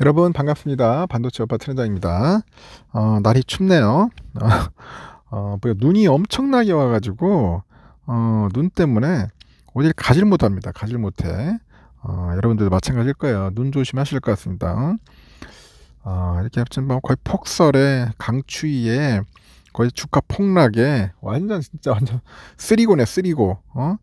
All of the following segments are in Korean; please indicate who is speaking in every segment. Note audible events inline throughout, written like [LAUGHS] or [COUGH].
Speaker 1: 여러분 반갑습니다. 반도체 오빠 트렌장입니다. 어, 날이 춥네요. [LAUGHS] 어, 뭐 눈이 엄청나게 와가지고 어, 눈 때문에 어딜 가질 못합니다. 가질 못해. 어, 여러분들도 마찬가지일 거예요. 눈 조심하실 것 같습니다. 어, 이렇게 합친 뭐 거의 폭설에 강추위에 거의 주가 폭락에 완전 진짜 완전 쓰리고네 쓰리고 어?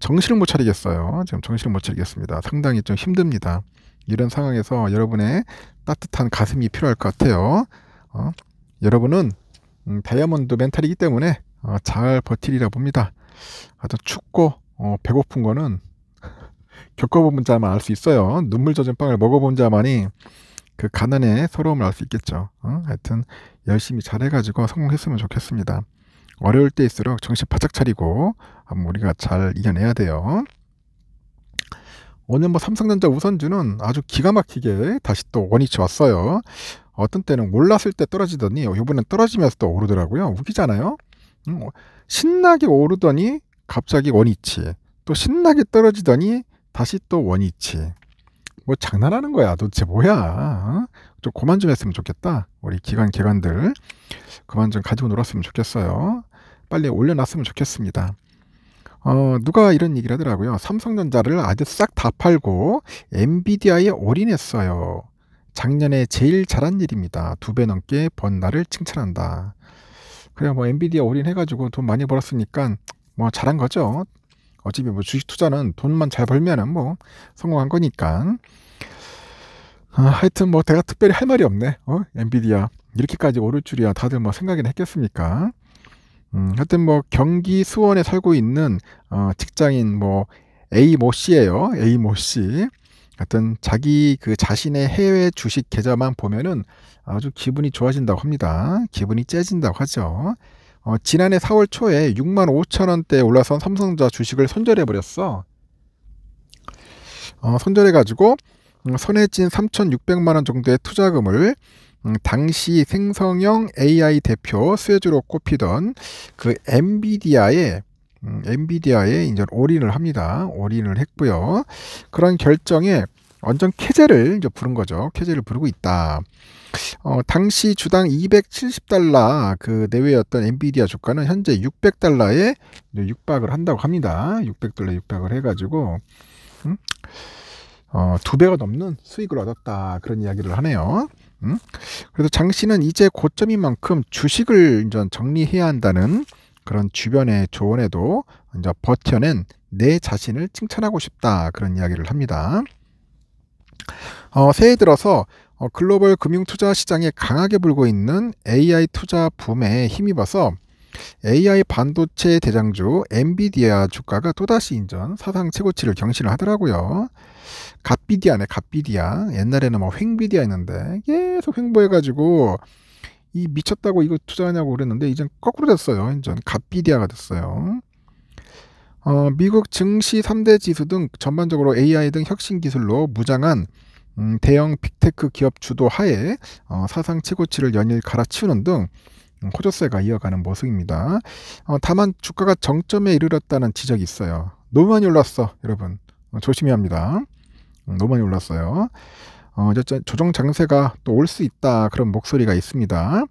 Speaker 1: 정신을 못 차리겠어요. 지금 정신을 못 차리겠습니다. 상당히 좀 힘듭니다. 이런 상황에서 여러분의 따뜻한 가슴이 필요할 것 같아요. 어, 여러분은 음, 다이아몬드 멘탈이기 때문에 어, 잘 버티리라 봅니다. 아주 춥고 어, 배고픈 거는 [LAUGHS] 겪어본 자만 알 수 있어요. 눈물 젖은 빵을 먹어본 자만이 그 가난의 서러움을 알 수 있겠죠. 어? 하여튼 열심히 잘해가지고 성공했으면 좋겠습니다. 어려울 때일수록 정신 바짝 차리고 아, 뭐 우리가 잘 이겨내야 돼요. 오늘 뭐 삼성전자 우선주는 아주 기가 막히게 다시 또 원위치 왔어요. 어떤 때는 올랐을 때 떨어지더니 이번엔 떨어지면서 또 오르더라고요. 웃기잖아요. 음, 뭐 신나게 오르더니 갑자기 원위치. 또 신나게 떨어지더니 다시 또 원위치. 뭐 장난하는 거야. 도대체 뭐야. 어? 좀 그만 좀 했으면 좋겠다. 우리 기관 기관들 그만 좀 가지고 놀았으면 좋겠어요. 빨리 올려놨으면 좋겠습니다. 어, 누가 이런 얘기를 하더라고요. 삼성전자를 아주 싹 다 팔고 엔비디아에 올인했어요. 작년에 제일 잘한 일입니다. 두 배 넘게 번 날을 칭찬한다. 그래 뭐 엔비디아 올인해가지고 돈 많이 벌었으니까 뭐 잘한 거죠. 어차피 뭐 주식 투자는 돈만 잘 벌면은 뭐 성공한 거니까. 아, 하여튼 뭐 내가 특별히 할 말이 없네. 어? 엔비디아 이렇게까지 오를 줄이야. 다들 뭐 생각이나 했겠습니까? 음, 하여튼 뭐 경기 수원에 살고 있는 어, 직장인 뭐 A 모 씨예요. A 모 씨. 하여튼 자기 그 자신의 해외 주식 계좌만 보면은 아주 기분이 좋아진다고 합니다. 기분이 째진다고 하죠. 어, 지난해 4월 초에 6만 5천 원대에 올라선 삼성자 주식을 손절해 버렸어. 어, 손절해 가지고 음, 손해진 3,600만 원 정도의 투자금을 음, 당시 생성형 AI 대표 쇠주로 꼽히던 그 엔비디아의 음, 엔비디아에 이제 올인을 합니다. 올인을 했고요. 그런 결정에 완전 쾌제를 이제 부른 거죠. 쾌제를 부르고 있다. 어, 당시 주당 270달러 그 내외였던 엔비디아 주가는 현재 600달러에 육박을 한다고 합니다. 600달러 육박을 해가지고 음? 어, 두 배가 넘는 수익을 얻었다 그런 이야기를 하네요. 음? 그래서 장 씨는 이제 고점인 만큼 주식을 이제 정리해야 한다는 그런 주변의 조언에도 이제 버텨낸 내 자신을 칭찬하고 싶다 그런 이야기를 합니다. 어, 새해 들어서 어, 글로벌 금융 투자 시장에 강하게 불고 있는 AI 투자 붐에 힘입어서 AI 반도체 대장주 엔비디아 주가가 또다시 인전 사상 최고치를 경신을 하더라고요. 갓비디아네, 갓비디아. 옛날에는 막 횡비디아 했는데 계속 횡보해가지고 이 미쳤다고 이거 투자하냐고 그랬는데 이젠 거꾸로 됐어요. 이젠 갓비디아가 됐어요. 어, 미국 증시 3대 지수 등 전반적으로 AI 등 혁신 기술로 무장한 음, 대형 빅테크 기업 주도 하에 어, 사상 최고치를 연일 갈아치우는 등 음, 호조세가 이어가는 모습입니다. 어, 다만 주가가 정점에 이르렀다는 지적이 있어요. 너무 많이 올랐어, 여러분. 어, 조심해야 합니다. 너무 많이 올랐어요. 어, 조정 장세가 또 올 수 있다 그런 목소리가 있습니다.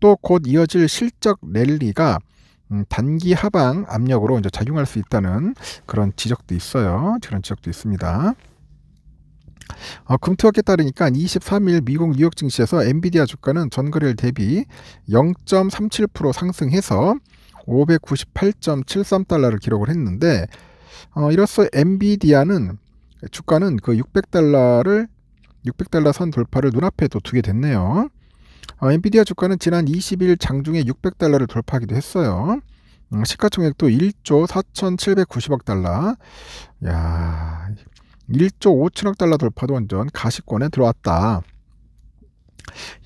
Speaker 1: 또 곧 이어질 실적 랠리가 음, 단기 하방 압력으로 이제 작용할 수 있다는 그런 지적도 있어요. 그런 지적도 있습니다. 어, 금토학에 따르니까 23일 미국 뉴욕 증시에서 엔비디아 주가는 전거래일 대비 0.37% 상승해서 598.73달러를 기록을 했는데 어, 이로써 엔비디아는 주가는 그 600달러를 600달러 선 돌파를 눈앞에 또 두게 됐네요. 어, 엔비디아 주가는 지난 20일 장중에 600달러를 돌파하기도 했어요. 음, 시가총액도 1조 4,790억 달러. 야, 1조 5천억 달러 돌파도 완전 가시권에 들어왔다.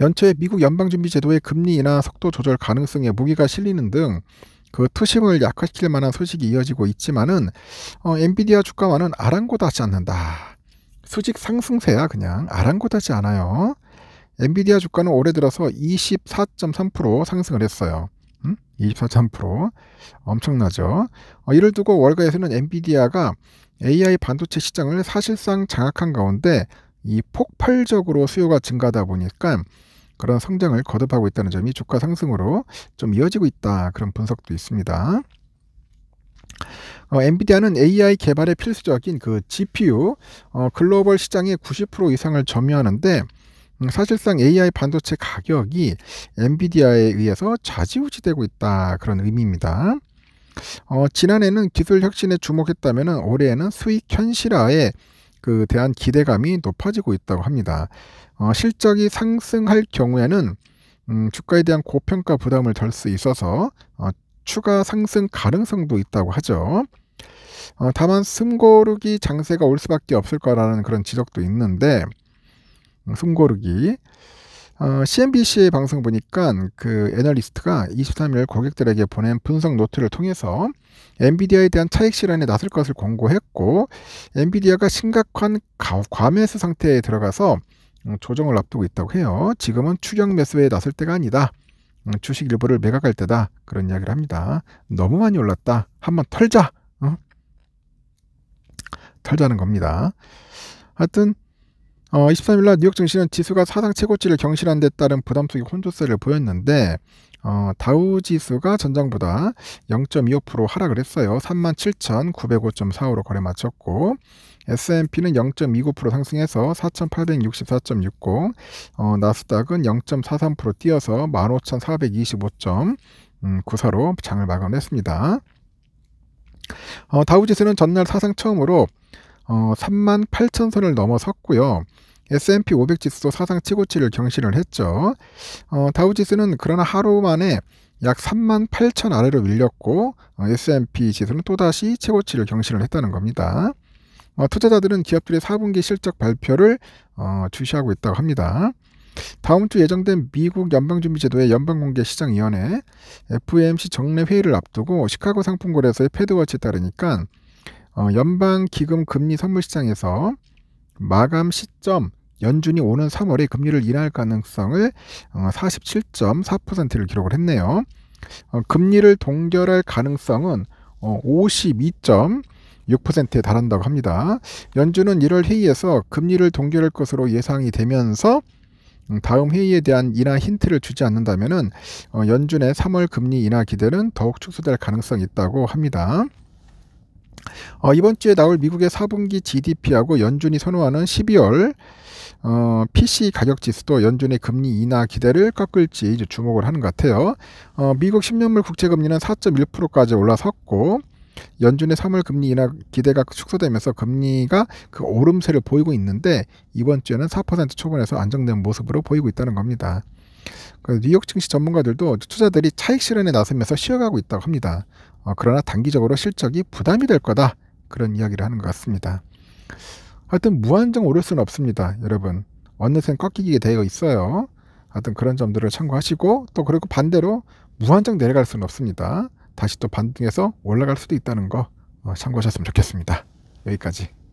Speaker 1: 연초에 미국 연방준비제도의 금리 인하 속도 조절 가능성에 무기가 실리는 등그 투심을 약화시킬 만한 소식이 이어지고 있지만은 어, 엔비디아 주가와는 아랑곳하지 않는다. 수직 상승세야 그냥 아랑곳하지 않아요. 엔비디아 주가는 올해 들어서 24.3% 상승을 했어요. 음? 24.3% 엄청나죠. 어, 이를 두고 월가에서는 엔비디아가 AI 반도체 시장을 사실상 장악한 가운데 이 폭발적으로 수요가 증가하다 보니까 그런 성장을 거듭하고 있다는 점이 주가 상승으로 좀 이어지고 있다 그런 분석도 있습니다. 어, 엔비디아는 AI 개발의 필수적인 그 GPU 어, 글로벌 시장의 90% 이상을 점유하는데 음, 사실상 AI 반도체 가격이 엔비디아에 의해서 좌지우지되고 있다 그런 의미입니다. 어, 지난해는 기술 혁신에 주목했다면 올해에는 수익 현실화에 그 대한 기대감이 높아지고 있다고 합니다. 어, 실적이 상승할 경우에는 음, 주가에 대한 고평가 부담을 덜 수 있어서 어, 추가 상승 가능성도 있다고 하죠. 어, 다만 숨고르기 장세가 올 수밖에 없을 거라는 그런 지적도 있는데 음, 숨고르기 CNBC 어, 방송 보니까 그 애널리스트가 23일 고객들에게 보낸 분석 노트를 통해서 엔비디아에 대한 차익 실현에 나설 것을 권고했고 엔비디아가 심각한 과매수 상태에 들어가서 음, 조정을 앞두고 있다고 해요. 지금은 추격 매수에 나설 때가 아니다. 음, 주식 일부를 매각할 때다. 그런 이야기를 합니다. 너무 많이 올랐다. 한번 털자. 어? 털자는 겁니다. 하여튼 어, 23일날 뉴욕 증시는 지수가 사상 최고치를 경신한 데 따른 부담 속의 혼조세를 보였는데 어, 다우 지수가 전장보다 0.25% 하락을 했어요. 37,905.45로 거래 마쳤고 S&P는 0.29% 상승해서 4,864.60, 어, 나스닥은 0.43% 뛰어서 15,425.94로 음, 장을 마감했습니다. 어, 다우지수는 전날 사상 처음으로 어, 3만 8천 선을 넘어섰고요. S&P 500 지수도 사상 최고치를 경신을 했죠. 어, 다우 지수는 그러나 하루 만에 약 3만 8천 아래로 밀렸고 어, S&P 지수는 또다시 최고치를 경신을 했다는 겁니다. 어, 투자자들은 기업들의 4분기 실적 발표를 어, 주시하고 있다고 합니다. 다음 주 예정된 미국 연방준비제도의 연방공개시장위원회 FOMC 정례 회의를 앞두고 시카고 상품거래소의 패드워치에 따르니까 어, 연방 기금 금리 선물 시장에서 마감 시점 연준이 오는 3월에 금리를 인하할 가능성을 어, 47.4%를 기록을 했네요. 어, 금리를 동결할 가능성은 어, 52.6%에 달한다고 합니다. 연준은 1월 회의에서 금리를 동결할 것으로 예상이 되면서 음, 다음 회의에 대한 인하 힌트를 주지 않는다면 은 어, 연준의 3월 금리 인하 기대는 더욱 축소될 가능성이 있다고 합니다. 어, 이번 주에 나올 미국의 4분기 GDP하고 연준이 선호하는 12월 어, PC 가격 지수도 연준의 금리 인하 기대를 꺾을지 이제 주목을 하는 것 같아요. 어, 미국 10년물 국채 금리는 4.1%까지 올라섰고 연준의 3월 금리 인하 기대가 축소되면서 금리가 그 오름세를 보이고 있는데 이번 주에는 4% 초반에서 안정된 모습으로 보이고 있다는 겁니다. 그 뉴욕 증시 전문가들도 투자들이 차익 실현에 나서면서 쉬어가고 있다고 합니다. 어, 그러나 단기적으로 실적이 부담이 될 거다 그런 이야기를 하는 것 같습니다. 하여튼 무한정 오를 수는 없습니다. 여러분 어느샌 꺾이게 되어 있어요. 하여튼 그런 점들을 참고하시고 또 그리고 반대로 무한정 내려갈 수는 없습니다. 다시 또 반등해서 올라갈 수도 있다는 거 어, 참고하셨으면 좋겠습니다. 여기까지.